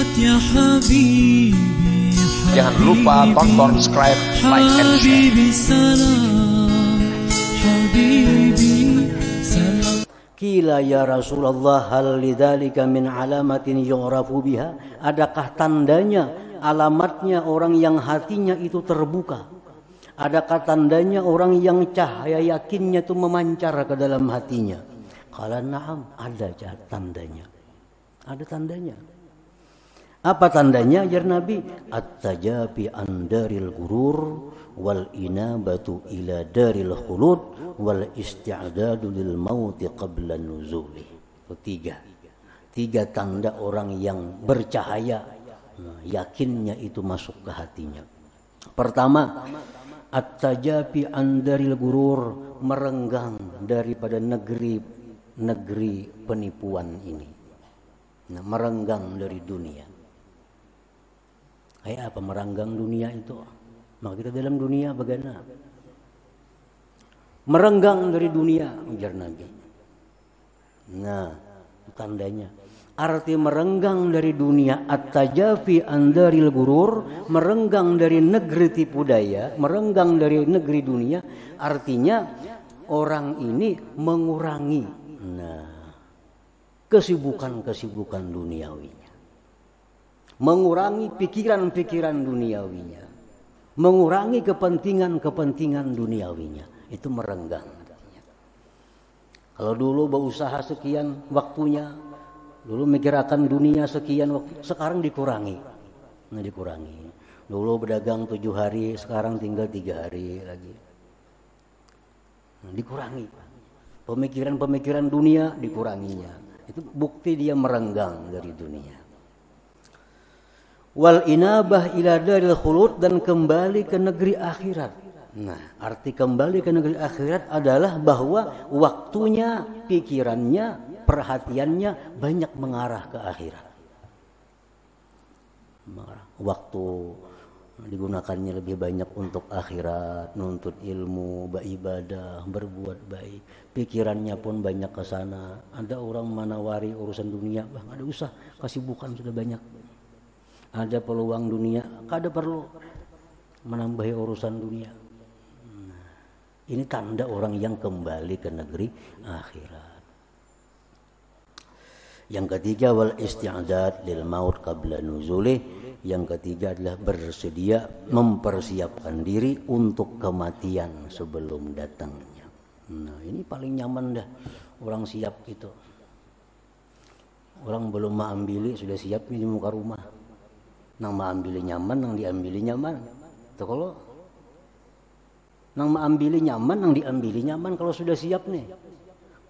Ya Jangan lupa tonton, subscribe, like, and share. Kila ya Rasulullah hal lidzalika min alamatin yu'rafu biha? Adakah tandanya, alamatnya orang yang hatinya itu terbuka? Adakah tandanya orang yang cahaya yakinnya itu memancar ke dalam hatinya? Kalau na'am, ada tandanya. Ada tandanya. Apa tandanya ajar Nabi? At-tajabi an daril gurur wal inabatu ila daril khulud wal isti'adadu lil mauti qabla nuzuli. Ketiga. Tiga tanda orang yang bercahaya. Nah, yakinnya itu masuk ke hatinya. Pertama, at-tajabi an daril gurur merenggang daripada negeri negeri penipuan ini. Nah, merenggang dari dunia kayak apa meranggang dunia itu maka kita dalam dunia bagaimana merenggang dari dunia ujar Nabi nah tandanya arti merenggang dari dunia at-tajafi andaril gurur merenggang dari negeri tipu daya merenggang dari negeri dunia artinya orang ini mengurangi nah kesibukan-kesibukan duniawi mengurangi pikiran-pikiran duniawinya, mengurangi kepentingan-kepentingan duniawinya. Itu merenggang. Kalau dulu berusaha sekian waktunya, dulu mikirakan dunia sekian waktu, sekarang dikurangi. Nah, dikurangi. Dulu berdagang tujuh hari, sekarang tinggal tiga hari lagi. Nah, dikurangi. Pemikiran-pemikiran dunia dikuranginya. Itu bukti dia merenggang dari dunia wal inabah ila daril khulud dan kembali ke negeri akhirat. Nah, arti kembali ke negeri akhirat adalah bahwa waktunya, pikirannya, perhatiannya banyak mengarah ke akhirat. Waktu digunakannya lebih banyak untuk akhirat, nuntut ilmu, beribadah, berbuat baik. Pikirannya pun banyak ke sana. Ada orang manawari urusan dunia, bang ada usah, kasih bukan sudah banyak ada peluang dunia kada perlu menambahi urusan dunia nah, ini tanda orang yang kembali ke negeri akhirat yang ketiga wal isti'adat lil maut qabla nuzulih yang ketiga adalah bersedia mempersiapkan diri untuk kematian sebelum datangnya. Nah, ini paling nyaman dah orang siap gitu. Orang belum mengambil sudah siap di muka rumah nang maambil nyaman nang diambil nyaman Tuh kalau nang maambil nyaman nang diambil nyaman kalau sudah siap nih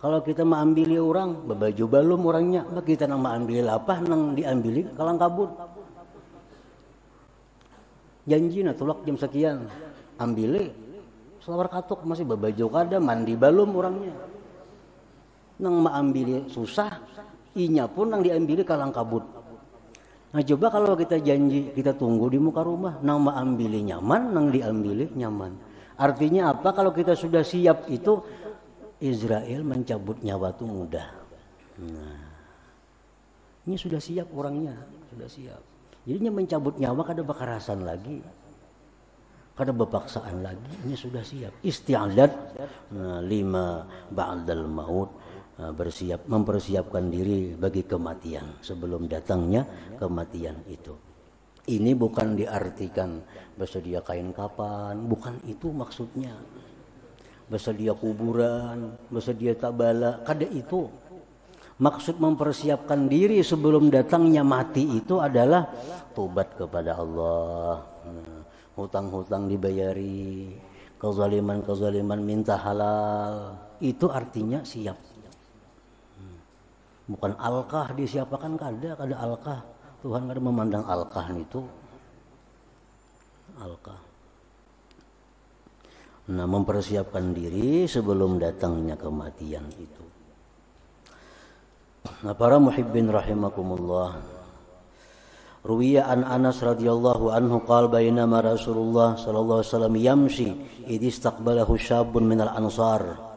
kalau kita maambil orang baju belum orangnya kita nang maambil apa nang diambil kalang kabut janji nah tulak jam sekian ambil selawar katuk masih baju kada mandi belum orangnya nang maambil susah inya pun nang diambil kalang kabut Nah coba kalau kita janji, kita tunggu di muka rumah, nama ambili nyaman, nang diambili nyaman. Artinya apa? Kalau kita sudah siap itu, Israel mencabut nyawa itu mudah. Nah, ini sudah siap orangnya, sudah siap. Jadinya mencabut nyawa kada bakarasan lagi, kada bepaksaan lagi, ini sudah siap. Istiadat nah, lima ba'dal maut Eh, bersiap mempersiapkan diri bagi kematian sebelum datangnya kematian itu. Ini bukan diartikan bersedia kain kapan, bukan itu maksudnya. Bersedia kuburan, bersedia tabala, kada itu. Maksud mempersiapkan diri sebelum datangnya mati itu adalah tobat kepada Allah. Hmm, hutang-hutang dibayari, kezaliman-kezaliman minta halal. Itu artinya siap bukan alkah disiapakan kada kada alkah Tuhan kada memandang alkah itu alkah nah mempersiapkan diri sebelum datangnya kematian itu nah para muhibbin rahimakumullah Ruwiya an Anas radhiyallahu anhu qal bainama Rasulullah sallallahu alaihi wasallam yamshi istaqbalahu syabun minal ansar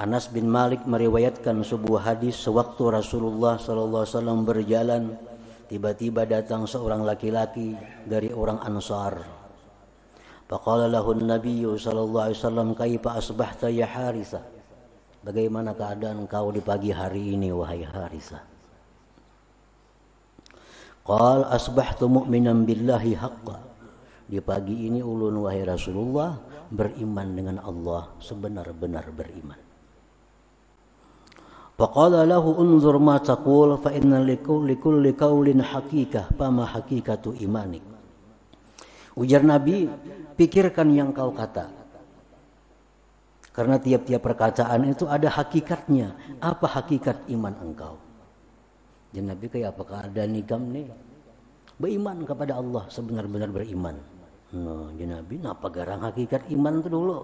Anas bin Malik meriwayatkan sebuah hadis sewaktu Rasulullah sallallahu alaihi wasallam berjalan tiba-tiba datang seorang laki-laki dari orang Ansar. Faqala lahu Nabi sallallahu alaihi wasallam kaifa asbahta ya Harisa? Bagaimana keadaan kau di pagi hari ini wahai Harisa? Qal asbahtu mu'minan billahi haqqan. Di pagi ini ulun wahai Rasulullah beriman dengan Allah sebenar-benar beriman. Faqala lahu unzur ma taqul fa inna likulli qawlin haqiqah fama haqiqatu imanik. Ujar Nabi, pikirkan yang kau kata. Karena tiap-tiap perkataan itu ada hakikatnya. Apa hakikat iman engkau? Jadi Nabi kayak apakah ada nikam nih? Beriman kepada Allah sebenar-benar beriman. Nah, jadi Nabi, napa garang hakikat iman itu dulu?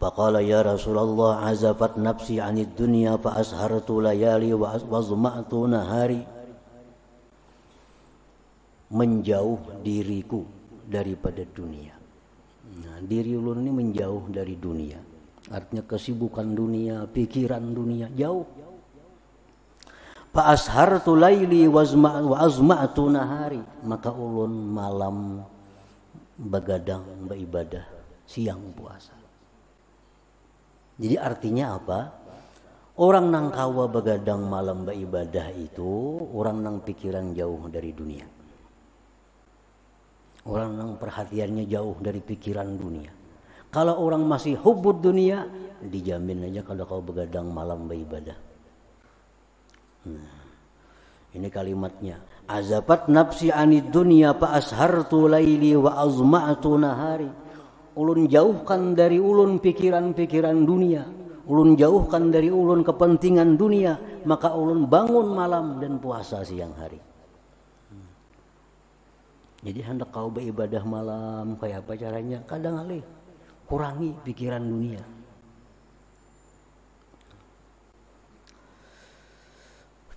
Faqala ya Rasulullah azafat nafsi anid dunia fa ashartu layali wa azma'tu nahari menjauh diriku daripada dunia. Nah, diri ulun ini menjauh dari dunia. Artinya kesibukan dunia, pikiran dunia jauh. Fa ashartu laili wa azma'tu nahari, maka ulun malam begadang beribadah, siang puasa. Jadi artinya apa? Orang nang kawa begadang malam beribadah itu orang nang pikiran jauh dari dunia. Orang nang perhatiannya jauh dari pikiran dunia. Kalau orang masih hubut dunia, dijamin aja kalau kau begadang malam beribadah. Nah, ini kalimatnya. Azabat nafsi anid dunia pa ashartu laili wa azma'atu nahari ulun jauhkan dari ulun pikiran-pikiran dunia ulun jauhkan dari ulun kepentingan dunia maka ulun bangun malam dan puasa siang hari jadi hendak kau beribadah malam kayak apa caranya kadang kali kurangi pikiran dunia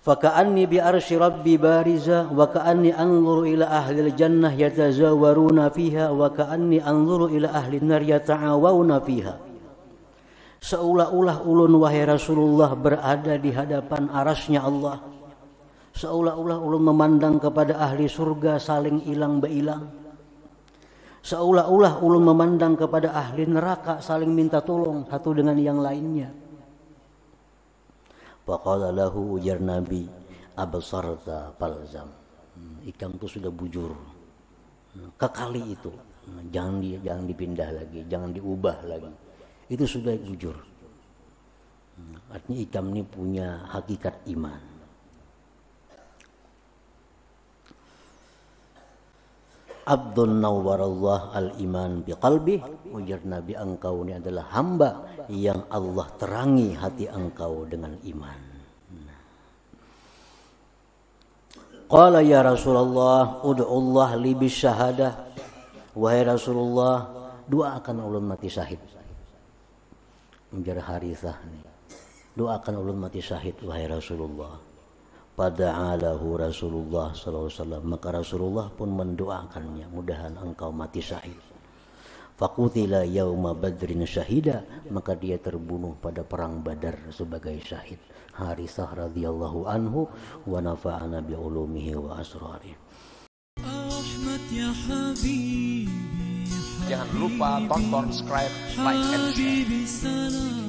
فكأني بأرش ربي بارزة وكأني أنظر إلى أهل الجنة يتزاورون فيها وكأني أنظر إلى أهل النار يتعاوون فيها Seolah-olah ulun wahai Rasulullah berada di hadapan arasnya Allah. Seolah-olah ulun memandang kepada ahli surga saling hilang beilang. Seolah-olah ulun memandang kepada ahli neraka saling minta tolong satu dengan yang lainnya. Faqala lahu ujar Nabi, abasarta palzam hmm, Ikan itu sudah bujur. Hmm, kekali itu. Hmm, jangan di, jangan dipindah lagi, jangan diubah lagi. Itu sudah bujur. Artinya ikan ini punya hakikat iman. abdun nawwarallah al iman bi Kalbi, ujar nabi engkau ini adalah hamba yang Allah terangi hati engkau dengan iman nah. Qala ya Rasulullah Allah libis bisyahadah wahai Rasulullah doakan ulun mati syahid ujar Harithah doa doakan ulun mati syahid wahai Rasulullah Pada'alahu Rasulullah SAW. Maka Rasulullah pun mendoakannya. Mudahan engkau mati syahid. Fakutila yauma badrin syahida. Maka dia terbunuh pada perang badar sebagai syahid. Harisah radhiyallahu anhu. Wa nafa'ana bi'ulumihi wa asrari. Ya Jangan lupa tonton, subscribe, like, and share.